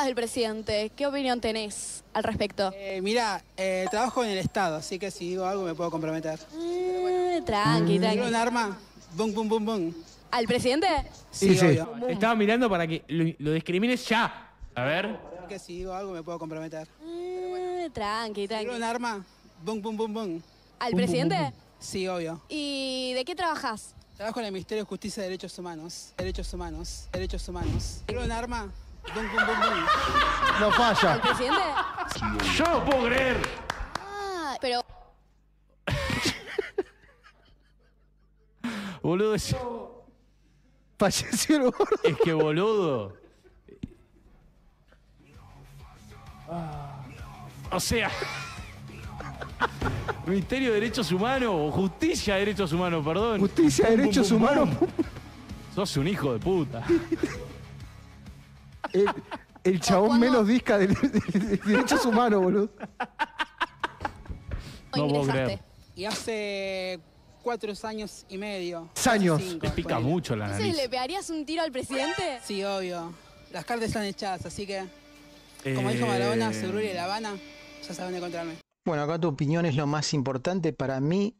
del presidente, ¿qué opinión tenés al respecto? Eh, mira, eh, trabajo en el Estado, así que si digo algo me puedo comprometer. Eh, Tranqui, tranqui. un arma? Boom, ¿Al presidente? Sí, sí. Obvio. Estaba mirando para que lo, discrimines ya. A ver. que si digo algo me puedo comprometer. Bueno. Tranqui, tranqui. un arma? Bum, bum, bum, bum. ¿Al presidente? sí, ah, obvio. ¿Y de qué trabajas? Trabajo en el Ministerio de Justicia y Derechos Humanos. Derechos Humanos. Derechos Humanos. un arma? No falla. Yo no puedo creer. Ah, pero. boludo, es. Falleció el Es que boludo. O sea. Ministerio de Derechos Humanos, o Justicia de Derechos Humanos, perdón. Justicia de Derechos Humanos. Sos un hijo de puta el, chabón menos disca de, derechos humanos, boludo. No puedo Y hace cuatro años y medio. ¡Años! Te pica mucho la nariz. le pegarías un tiro al presidente? Sí, obvio. Las cartas están echadas, así que... Como dijo eh, Maradona, Seguro y La Habana, ya saben de encontrarme. Bueno, acá tu opinión es lo más importante. Para mí,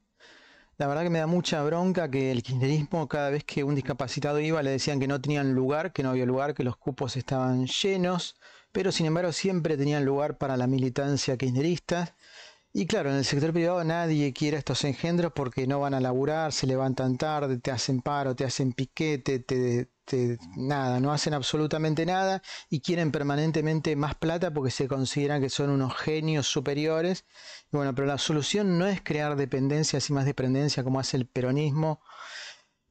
la verdad que me da mucha bronca que el kirchnerismo cada vez que un discapacitado iba le decían que no tenían lugar, que no había lugar, que los cupos estaban llenos, pero sin embargo siempre tenían lugar para la militancia kirchnerista y claro, en el sector privado nadie quiere estos engendros porque no van a laburar, se levantan tarde, te hacen paro, te hacen piquete, te, te, nada, no hacen absolutamente nada y quieren permanentemente más plata porque se consideran que son unos genios superiores. Y bueno, pero la solución no es crear dependencias y más dependencia como hace el peronismo.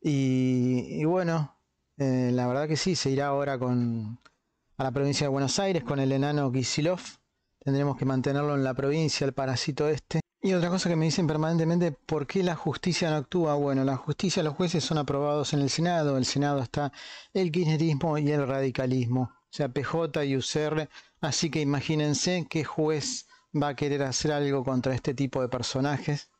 Y, bueno, eh, la verdad que sí, se irá ahora con, a la provincia de Buenos Aires con el enano Kisilov Tendremos que mantenerlo en la provincia, el parásito este. Y otra cosa que me dicen permanentemente, ¿por qué la justicia no actúa? Bueno, la justicia, los jueces son aprobados en el Senado, el Senado está el kirchnerismo y el radicalismo, o sea, PJ y UCR, así que imagínense qué juez va a querer hacer algo contra este tipo de personajes.